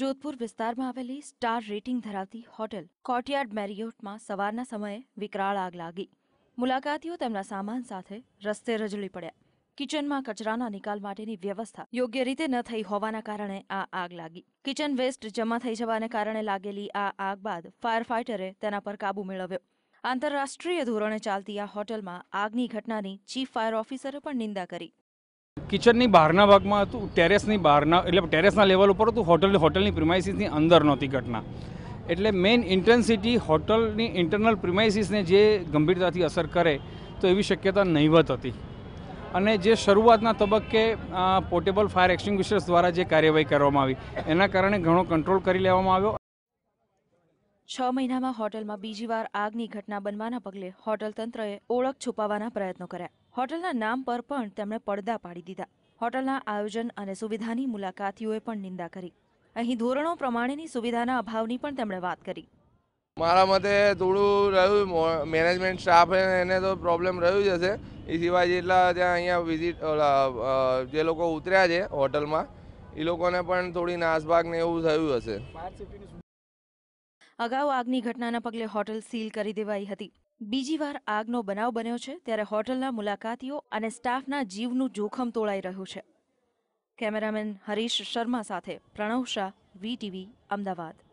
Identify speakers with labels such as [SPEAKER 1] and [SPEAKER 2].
[SPEAKER 1] જોધપુર વિસ્તારમાં આવેલી star rating ધરાવતી હોટેલ કોર્ટયાર્ડ મેરિયોટમાં સવારના સમયે વિકરાળ આગ લાગી મુલાકાતીઓ તેમના સામાન સાથે રસ્તે રજળી પડ્યા કિચનમાં કચરાના નિકાલ માટેની વ્યવસ્થા યોગ્ય રીતે ન થઈ હોવાના કારણે આ આગ લાગી કિચન વેસ્ટ જમા થઈ જવાને કારણે લાગેલી આ આગ બાદ ફાયર ફાઇટરે તેના પર કાબુ મેળવ્યો આંતરરાષ્ટ્રીય ધોરણે ચાલતી આ હોટલમાં આગની ઘટનાની ચીફ ફાયર ઓફિસરે પણ નિંદા કરી
[SPEAKER 2] કિચનની બહારના ભાગમાં હતું ટેરેસની બહારના એટલે ટેરેસના લેવલ ઉપર હતું હોટલ હોટલની પ્રિમાઇસીસની અંદર નહોતી ઘટના એટલે મેઇન ઇન્ટેન્સિટી હોટલની ઇન્ટરનલ પ્રિમાઇસીસને જે ગંભીરતાથી અસર કરે તો એવી શક્યતા નહીવત હતી અને જે શરૂઆતના તબક્કે પોર્ટેબલ ફાયર એક્સ્ટિંગ્વિશર્સ દ્વારા જે કાર્યવાહી કરવામાં આવી એના કારણે ઘણો કંટ્રોલ કરી લેવામાં આવ્યો
[SPEAKER 1] છ મહિનામાં હોટલમાં બીજી વાર આગની ઘટના બનવાના પગલે હોટલ તંત્રએ ઓળખ છુપાવવાના પ્રયત્નો કર્યા હોટલના નામ પર પણ તેમણે પડદા પાડી દીધા હોટલના આયોજન અને સુવિધાની મુલાકાતીઓએ પણ નિંદા કરી અહીં ધોરણો પ્રમાણેની સુવિધાના અભાવની પણ તેમણે વાત કરી
[SPEAKER 3] મારા મતે થોડું રહ્યું મેનેજમેન્ટ સ્ટાફ એને તો પ્રોબ્લેમ રહ્યું જ હશે એ સિવાય જેટલા ત્યાં અહીંયા વિઝિટ જે લોકો ઉતર્યા છે હોટલમાં એ લોકોને પણ થોડી નાસભાગ ને એવું થયું હશે
[SPEAKER 1] અગાઉ આગની ઘટનાના પગલે હોટલ સીલ કરી દેવાઈ હતી બીજી વાર આગનો બનાવ બન્યો છે ત્યારે હોટલના મુલાકાતીઓ અને સ્ટાફના જીવનું જોખમ તોળાઈ રહ્યું છે કેમેરામેન હરીશ શર્મા સાથે પ્રણવ શાહ વીટીવી અમદાવાદ